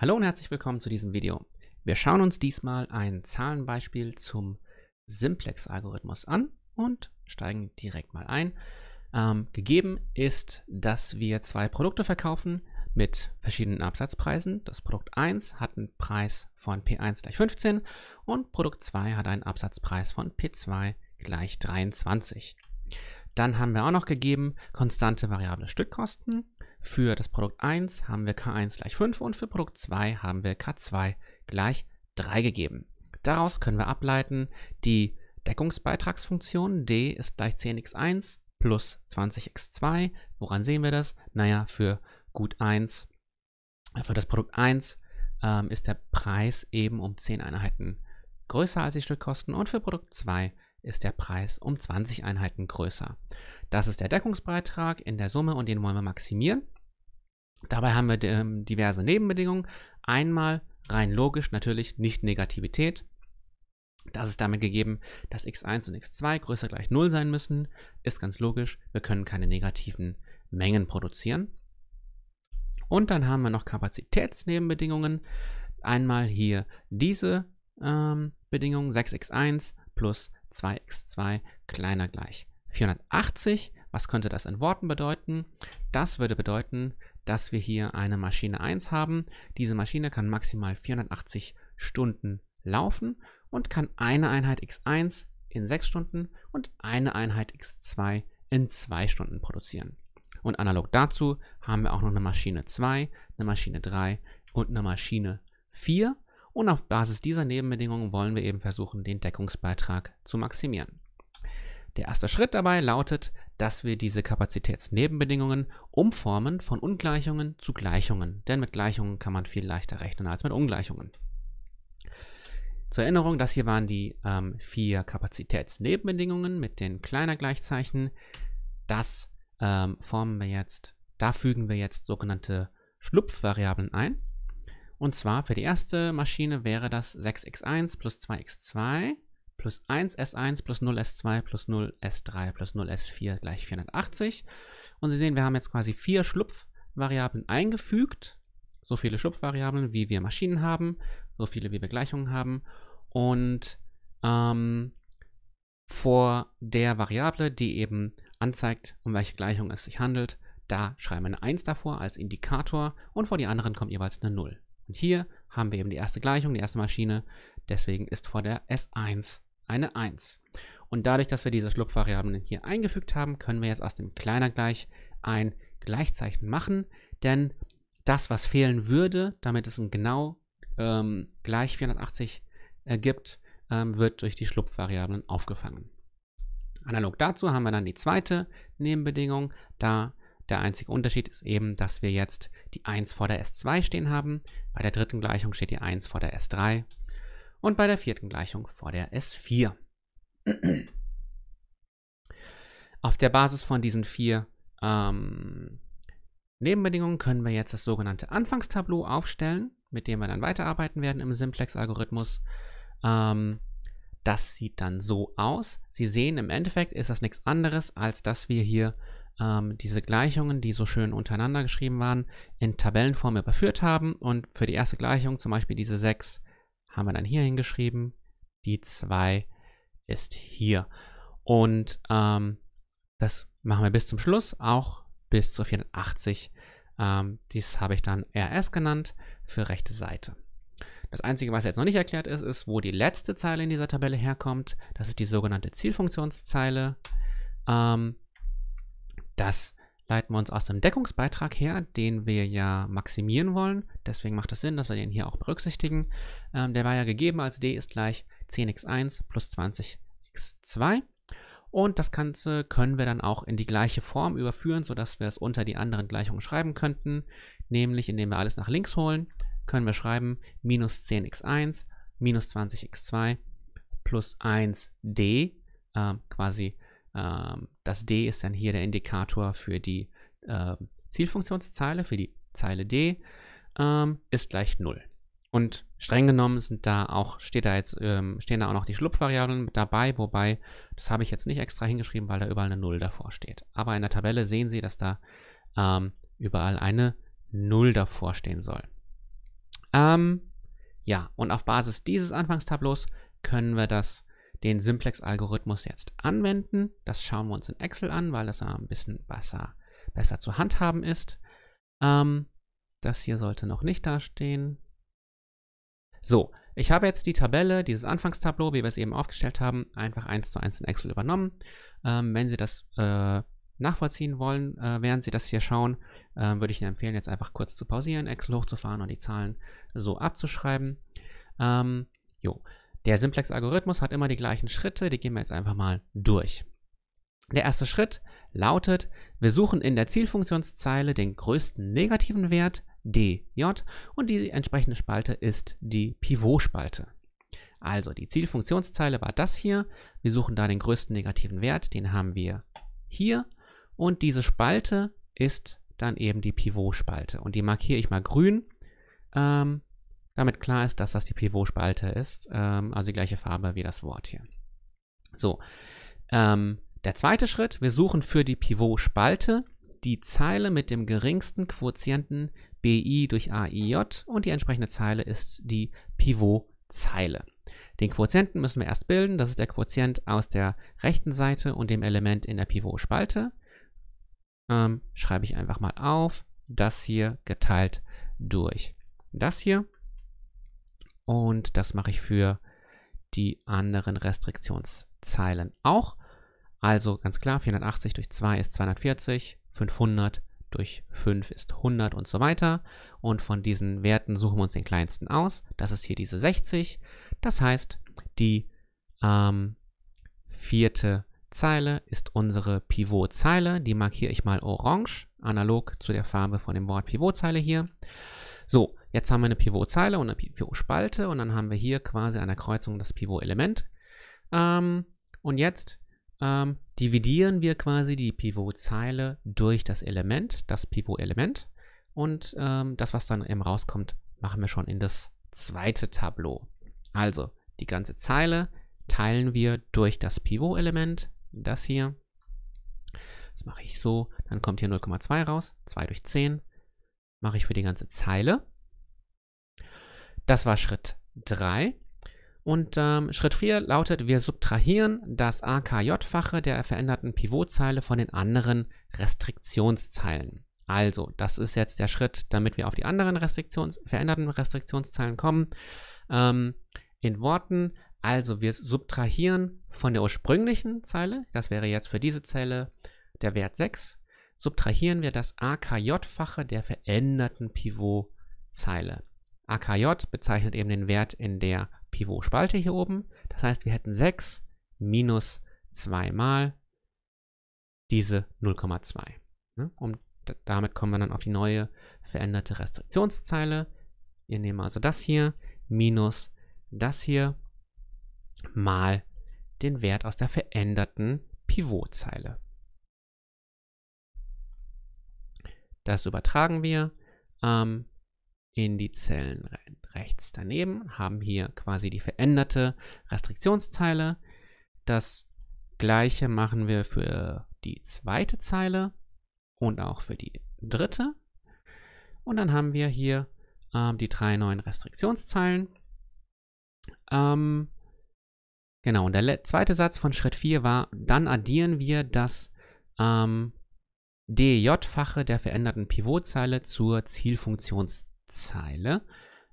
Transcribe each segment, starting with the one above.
Hallo und herzlich willkommen zu diesem Video. Wir schauen uns diesmal ein Zahlenbeispiel zum Simplex-Algorithmus an und steigen direkt mal ein. Ähm, gegeben ist, dass wir zwei Produkte verkaufen mit verschiedenen Absatzpreisen. Das Produkt 1 hat einen Preis von P1 gleich 15 und Produkt 2 hat einen Absatzpreis von P2 gleich 23. Dann haben wir auch noch gegeben konstante variable Stückkosten für das Produkt 1 haben wir K1 gleich 5 und für Produkt 2 haben wir K2 gleich 3 gegeben. Daraus können wir ableiten, die Deckungsbeitragsfunktion D ist gleich 10x1 plus 20x2. Woran sehen wir das? Naja, für Gut 1, äh, für das Produkt 1 ähm, ist der Preis eben um 10 Einheiten größer als die Stückkosten und für Produkt 2 ist der Preis um 20 Einheiten größer. Das ist der Deckungsbeitrag in der Summe und den wollen wir maximieren. Dabei haben wir ähm, diverse Nebenbedingungen. Einmal rein logisch natürlich nicht Negativität. Das ist damit gegeben, dass x1 und x2 größer gleich 0 sein müssen. Ist ganz logisch, wir können keine negativen Mengen produzieren. Und dann haben wir noch Kapazitätsnebenbedingungen. Einmal hier diese ähm, Bedingung 6x1 plus 2x2 kleiner gleich 480, was könnte das in Worten bedeuten? Das würde bedeuten, dass wir hier eine Maschine 1 haben. Diese Maschine kann maximal 480 Stunden laufen und kann eine Einheit x1 in 6 Stunden und eine Einheit x2 in 2 Stunden produzieren. Und analog dazu haben wir auch noch eine Maschine 2, eine Maschine 3 und eine Maschine 4. Und auf Basis dieser Nebenbedingungen wollen wir eben versuchen, den Deckungsbeitrag zu maximieren. Der erste Schritt dabei lautet, dass wir diese Kapazitätsnebenbedingungen umformen von Ungleichungen zu Gleichungen, denn mit Gleichungen kann man viel leichter rechnen als mit Ungleichungen. Zur Erinnerung, das hier waren die ähm, vier Kapazitätsnebenbedingungen mit den kleiner Gleichzeichen. Das ähm, formen wir jetzt, da fügen wir jetzt sogenannte Schlupfvariablen ein. Und zwar für die erste Maschine wäre das 6x1 plus 2x2 plus 1 S1 plus 0 S2 plus 0 S3 plus 0 S4 gleich 480. Und Sie sehen, wir haben jetzt quasi vier Schlupfvariablen eingefügt. So viele Schlupfvariablen, wie wir Maschinen haben, so viele, wie wir Gleichungen haben. Und ähm, vor der Variable, die eben anzeigt, um welche Gleichung es sich handelt, da schreiben wir eine 1 davor als Indikator und vor die anderen kommt jeweils eine 0. Und hier haben wir eben die erste Gleichung, die erste Maschine, deswegen ist vor der S1 eine 1. Und dadurch, dass wir diese Schlupfvariablen hier eingefügt haben, können wir jetzt aus dem Kleiner gleich ein Gleichzeichen machen, denn das, was fehlen würde, damit es ein genau ähm, gleich 480 ergibt, ähm, wird durch die Schlupfvariablen aufgefangen. Analog dazu haben wir dann die zweite Nebenbedingung, da der einzige Unterschied ist eben, dass wir jetzt die 1 vor der S2 stehen haben. Bei der dritten Gleichung steht die 1 vor der S3 und bei der vierten Gleichung vor der S4. Auf der Basis von diesen vier ähm, Nebenbedingungen können wir jetzt das sogenannte Anfangstableau aufstellen, mit dem wir dann weiterarbeiten werden im Simplex-Algorithmus. Ähm, das sieht dann so aus. Sie sehen, im Endeffekt ist das nichts anderes, als dass wir hier ähm, diese Gleichungen, die so schön untereinander geschrieben waren, in Tabellenform überführt haben und für die erste Gleichung zum Beispiel diese 6 haben wir dann hier hingeschrieben. Die 2 ist hier. Und ähm, das machen wir bis zum Schluss, auch bis zu 480. Ähm, dies habe ich dann RS genannt für rechte Seite. Das Einzige, was jetzt noch nicht erklärt ist, ist, wo die letzte Zeile in dieser Tabelle herkommt. Das ist die sogenannte Zielfunktionszeile. Ähm, das leiten wir uns aus dem Deckungsbeitrag her, den wir ja maximieren wollen. Deswegen macht es das Sinn, dass wir den hier auch berücksichtigen. Ähm, der war ja gegeben als d ist gleich 10x1 plus 20x2. Und das Ganze können wir dann auch in die gleiche Form überführen, sodass wir es unter die anderen Gleichungen schreiben könnten. Nämlich, indem wir alles nach links holen, können wir schreiben minus 10x1 minus 20x2 plus 1d, äh, quasi ähm, das D ist dann hier der Indikator für die ähm, Zielfunktionszeile, für die Zeile D, ähm, ist gleich 0. Und streng genommen sind da auch, steht da jetzt, ähm, stehen da auch noch die Schlupfvariablen mit dabei, wobei, das habe ich jetzt nicht extra hingeschrieben, weil da überall eine 0 davor steht. Aber in der Tabelle sehen Sie, dass da ähm, überall eine 0 davor stehen soll. Ähm, ja, und auf Basis dieses Anfangstablos können wir das den Simplex-Algorithmus jetzt anwenden. Das schauen wir uns in Excel an, weil das ein bisschen besser, besser zu handhaben ist. Ähm, das hier sollte noch nicht dastehen. So, ich habe jetzt die Tabelle, dieses Anfangstableau, wie wir es eben aufgestellt haben, einfach eins zu eins in Excel übernommen. Ähm, wenn Sie das äh, nachvollziehen wollen, äh, während Sie das hier schauen, äh, würde ich Ihnen empfehlen, jetzt einfach kurz zu pausieren, Excel hochzufahren und die Zahlen so abzuschreiben. Ähm, jo. Der Simplex-Algorithmus hat immer die gleichen Schritte, die gehen wir jetzt einfach mal durch. Der erste Schritt lautet, wir suchen in der Zielfunktionszeile den größten negativen Wert dj und die entsprechende Spalte ist die Pivot-Spalte. Also die Zielfunktionszeile war das hier. Wir suchen da den größten negativen Wert, den haben wir hier. Und diese Spalte ist dann eben die Pivot-Spalte. Und die markiere ich mal grün. Ähm, damit klar ist, dass das die Pivot-Spalte ist, ähm, also die gleiche Farbe wie das Wort hier. So, ähm, der zweite Schritt, wir suchen für die Pivot-Spalte die Zeile mit dem geringsten Quotienten BI durch AIJ und die entsprechende Zeile ist die Pivot-Zeile. Den Quotienten müssen wir erst bilden, das ist der Quotient aus der rechten Seite und dem Element in der Pivot-Spalte. Ähm, schreibe ich einfach mal auf, das hier geteilt durch das hier. Und das mache ich für die anderen Restriktionszeilen auch. Also ganz klar, 480 durch 2 ist 240, 500 durch 5 ist 100 und so weiter. Und von diesen Werten suchen wir uns den kleinsten aus. Das ist hier diese 60. Das heißt, die ähm, vierte Zeile ist unsere Pivotzeile. Die markiere ich mal orange, analog zu der Farbe von dem Wort Pivotzeile hier. So, jetzt haben wir eine Pivotzeile und eine Pivotspalte und dann haben wir hier quasi an der Kreuzung das Pivot-Element. Ähm, und jetzt ähm, dividieren wir quasi die Pivotzeile durch das Element, das Pivot-Element. Und ähm, das, was dann eben rauskommt, machen wir schon in das zweite Tableau. Also die ganze Zeile teilen wir durch das Pivot-Element, das hier. Das mache ich so, dann kommt hier 0,2 raus, 2 durch 10, mache ich für die ganze Zeile. Das war Schritt 3. Und ähm, Schritt 4 lautet, wir subtrahieren das AKJ-Fache der veränderten Pivotzeile von den anderen Restriktionszeilen. Also, das ist jetzt der Schritt, damit wir auf die anderen Restriktions veränderten Restriktionszeilen kommen. Ähm, in Worten, also wir subtrahieren von der ursprünglichen Zeile, das wäre jetzt für diese Zelle der Wert 6, subtrahieren wir das AKJ-fache der veränderten Pivotzeile. AKJ bezeichnet eben den Wert in der Pivot-Spalte hier oben. Das heißt, wir hätten 6 minus 2 mal diese 0,2. Ne? Und damit kommen wir dann auf die neue veränderte Restriktionszeile. Wir nehmen also das hier minus das hier mal den Wert aus der veränderten Pivotzeile. Das übertragen wir ähm, in die Zellen rein. Rechts daneben haben hier quasi die veränderte Restriktionszeile. Das gleiche machen wir für die zweite Zeile und auch für die dritte. Und dann haben wir hier ähm, die drei neuen Restriktionszeilen. Ähm, genau, und der zweite Satz von Schritt 4 war, dann addieren wir das ähm, DJ-Fache der veränderten Pivotzeile zur Zielfunktionszeile.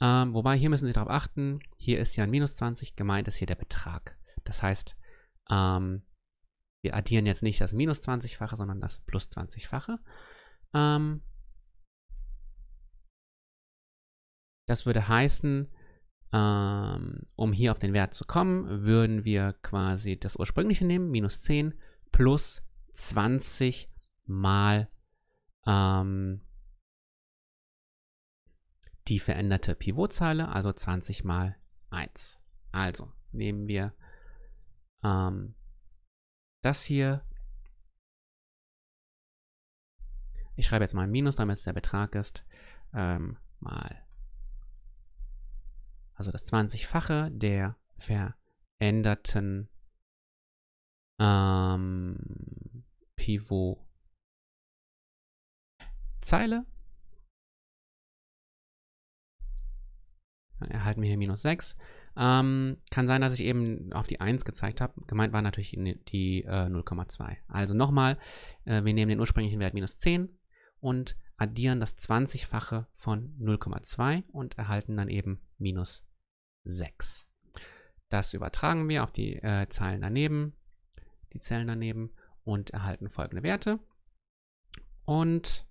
Ähm, wobei hier müssen Sie darauf achten, hier ist ja ein minus 20, gemeint ist hier der Betrag. Das heißt, ähm, wir addieren jetzt nicht das minus 20-fache, sondern das plus 20-fache. Ähm, das würde heißen, ähm, um hier auf den Wert zu kommen, würden wir quasi das ursprüngliche nehmen, minus 10 plus 20 mal ähm, die veränderte Pivotzeile, also 20 mal 1. Also nehmen wir ähm, das hier. Ich schreibe jetzt mal ein Minus, damit es der Betrag ist. Ähm, mal. Also das 20-fache der veränderten ähm, Pivot. Zeile. Dann erhalten wir hier minus 6. Ähm, kann sein, dass ich eben auf die 1 gezeigt habe. Gemeint war natürlich die äh, 0,2. Also nochmal, äh, wir nehmen den ursprünglichen Wert minus 10 und addieren das 20-fache von 0,2 und erhalten dann eben minus 6. Das übertragen wir auf die äh, Zahlen daneben, die Zellen daneben und erhalten folgende Werte. Und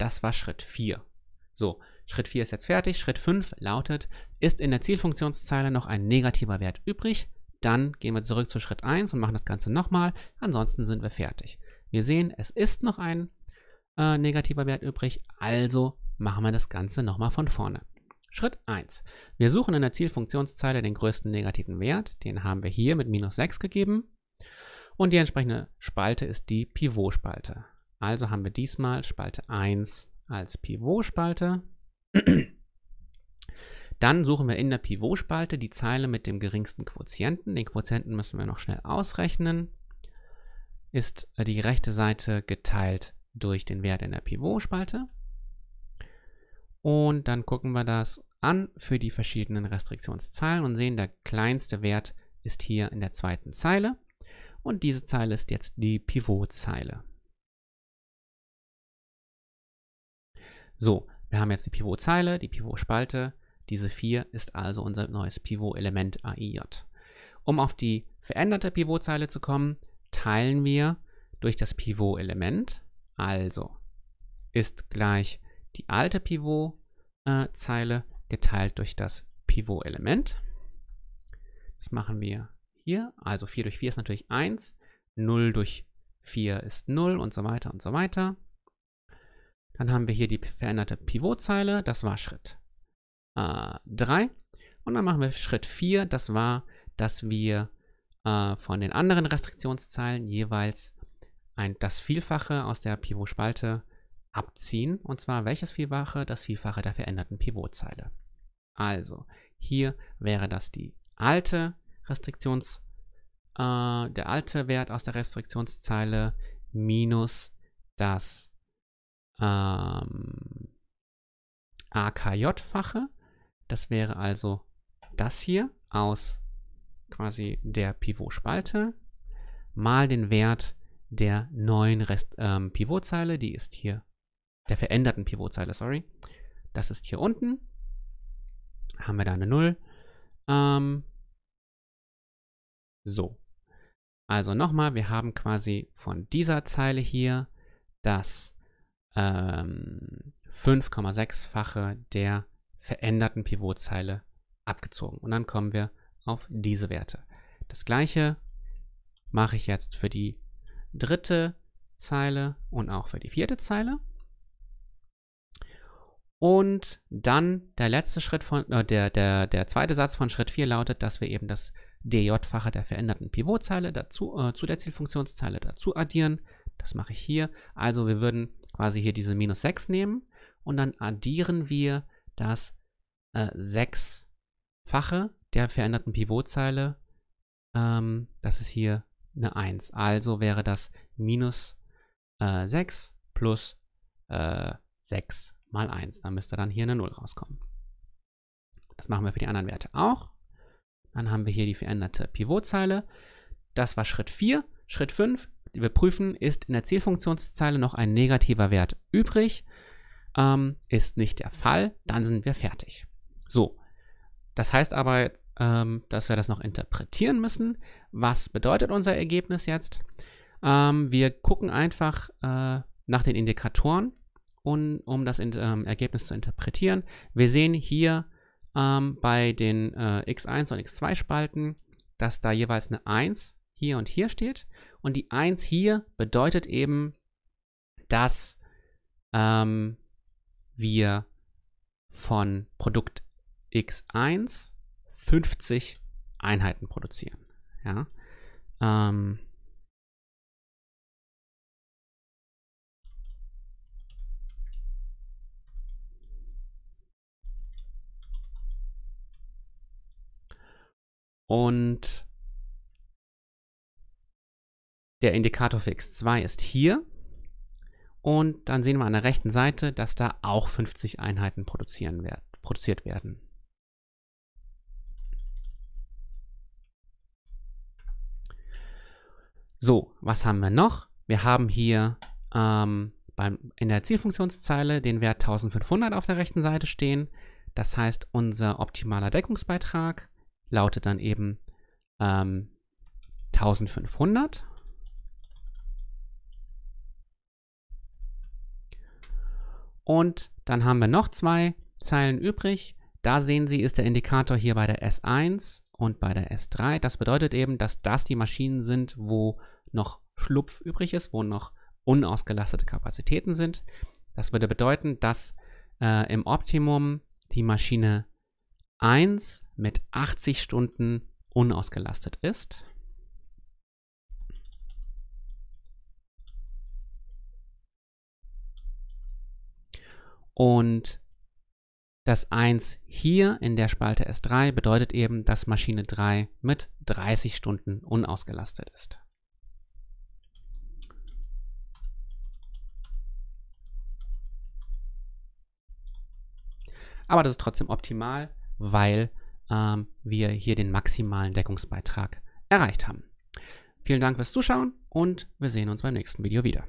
das war Schritt 4. So, Schritt 4 ist jetzt fertig. Schritt 5 lautet, ist in der Zielfunktionszeile noch ein negativer Wert übrig? Dann gehen wir zurück zu Schritt 1 und machen das Ganze nochmal. Ansonsten sind wir fertig. Wir sehen, es ist noch ein äh, negativer Wert übrig, also machen wir das Ganze nochmal von vorne. Schritt 1. Wir suchen in der Zielfunktionszeile den größten negativen Wert. Den haben wir hier mit minus 6 gegeben. Und die entsprechende Spalte ist die Pivot-Spalte. Also haben wir diesmal Spalte 1 als Pivot-Spalte. Dann suchen wir in der Pivot-Spalte die Zeile mit dem geringsten Quotienten. Den Quotienten müssen wir noch schnell ausrechnen. Ist äh, die rechte Seite geteilt durch den Wert in der Pivot-Spalte. Und dann gucken wir das an für die verschiedenen Restriktionszeilen und sehen, der kleinste Wert ist hier in der zweiten Zeile. Und diese Zeile ist jetzt die Pivot-Zeile. So, wir haben jetzt die Pivotzeile, die Pivot-Spalte. Diese 4 ist also unser neues Pivot-Element AIJ. Um auf die veränderte Pivotzeile zu kommen, teilen wir durch das Pivot-Element. Also ist gleich die alte Pivot-Zeile geteilt durch das Pivot-Element. Das machen wir hier. Also 4 durch 4 ist natürlich 1, 0 durch 4 ist 0 und so weiter und so weiter. Dann haben wir hier die veränderte Pivotzeile, das war Schritt äh, 3. Und dann machen wir Schritt 4, das war, dass wir äh, von den anderen Restriktionszeilen jeweils ein, das Vielfache aus der Pivot-Spalte abziehen. Und zwar welches Vielfache? Das Vielfache der veränderten Pivotzeile. Also, hier wäre das die alte Restriktions, äh, der alte Wert aus der Restriktionszeile minus das ähm, AKJ-Fache. Das wäre also das hier aus quasi der Pivot-Spalte mal den Wert der neuen Rest, ähm, Pivotzeile, die ist hier, der veränderten Pivotzeile, sorry. Das ist hier unten. Haben wir da eine 0. Ähm, so. Also nochmal, wir haben quasi von dieser Zeile hier das ähm, 5,6-fache der veränderten Pivotzeile abgezogen. Und dann kommen wir auf diese Werte. Das gleiche mache ich jetzt für die dritte Zeile und auch für die vierte Zeile. Und dann der letzte Schritt von, äh, der, der, der zweite Satz von Schritt 4 lautet, dass wir eben das DJ-Fache der veränderten Pivotzeile dazu, äh, zu der Zielfunktionszeile dazu addieren. Das mache ich hier. Also wir würden quasi hier diese minus 6 nehmen und dann addieren wir das äh, 6-fache der veränderten Pivotzeile. Ähm, das ist hier eine 1. Also wäre das minus äh, 6 plus äh, 6 mal 1. Da müsste dann hier eine 0 rauskommen. Das machen wir für die anderen Werte auch. Dann haben wir hier die veränderte Pivotzeile. Das war Schritt 4. Schritt 5 überprüfen, ist in der Zielfunktionszeile noch ein negativer Wert übrig. Ähm, ist nicht der Fall, dann sind wir fertig. So, das heißt aber, ähm, dass wir das noch interpretieren müssen. Was bedeutet unser Ergebnis jetzt? Ähm, wir gucken einfach äh, nach den Indikatoren, und, um das in, ähm, Ergebnis zu interpretieren. Wir sehen hier ähm, bei den äh, x1 und x2 Spalten, dass da jeweils eine 1 hier und hier steht. Und die 1 hier bedeutet eben, dass ähm, wir von Produkt X1 50 Einheiten produzieren. Ja? Ähm, und der Indikator für X2 ist hier. Und dann sehen wir an der rechten Seite, dass da auch 50 Einheiten produzieren werd, produziert werden. So, was haben wir noch? Wir haben hier ähm, beim, in der Zielfunktionszeile den Wert 1500 auf der rechten Seite stehen. Das heißt, unser optimaler Deckungsbeitrag lautet dann eben ähm, 1500. Und dann haben wir noch zwei Zeilen übrig. Da sehen Sie, ist der Indikator hier bei der S1 und bei der S3. Das bedeutet eben, dass das die Maschinen sind, wo noch Schlupf übrig ist, wo noch unausgelastete Kapazitäten sind. Das würde bedeuten, dass äh, im Optimum die Maschine 1 mit 80 Stunden unausgelastet ist. Und das 1 hier in der Spalte S3 bedeutet eben, dass Maschine 3 mit 30 Stunden unausgelastet ist. Aber das ist trotzdem optimal, weil ähm, wir hier den maximalen Deckungsbeitrag erreicht haben. Vielen Dank fürs Zuschauen und wir sehen uns beim nächsten Video wieder.